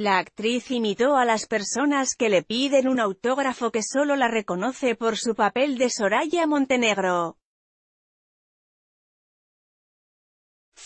La actriz imitó a las personas que le piden un autógrafo que solo la reconoce por su papel de Soraya Montenegro.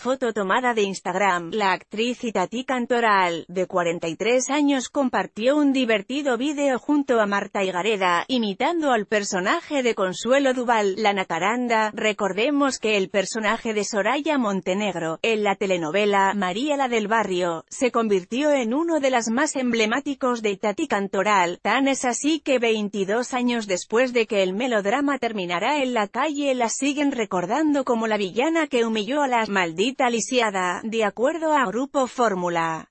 Foto tomada de Instagram, la actriz Itatí Cantoral, de 43 años compartió un divertido vídeo junto a Marta Igareda imitando al personaje de Consuelo Duval, la Nacaranda, recordemos que el personaje de Soraya Montenegro, en la telenovela María la del Barrio, se convirtió en uno de las más emblemáticos de Itatí Cantoral, tan es así que 22 años después de que el melodrama terminará en la calle la siguen recordando como la villana que humilló a las malditas de acuerdo a Grupo Fórmula.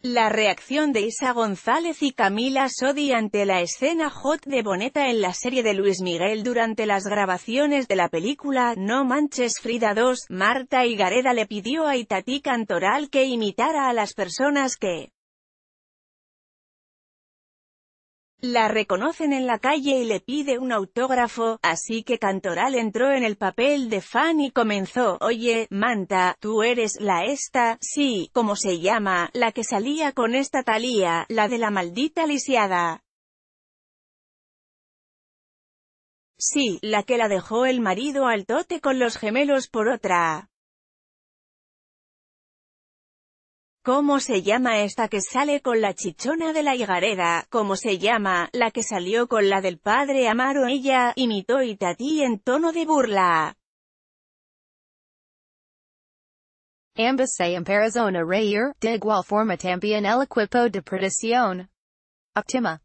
La reacción de Isa González y Camila Sodi ante la escena hot de Boneta en la serie de Luis Miguel durante las grabaciones de la película No Manches Frida 2, Marta Gareda le pidió a Itatí Cantoral que imitara a las personas que La reconocen en la calle y le pide un autógrafo, así que Cantoral entró en el papel de fan y comenzó, oye, Manta, tú eres la esta, sí, como se llama, la que salía con esta Talía, la de la maldita lisiada. Sí, la que la dejó el marido al tote con los gemelos por otra. ¿Cómo se llama esta que sale con la chichona de la higareda? ¿Cómo se llama, la que salió con la del padre Amaro? Ella, imitó Itatí en tono de burla. Ambas a reír, de igual forma también el equipo de predición. Optima.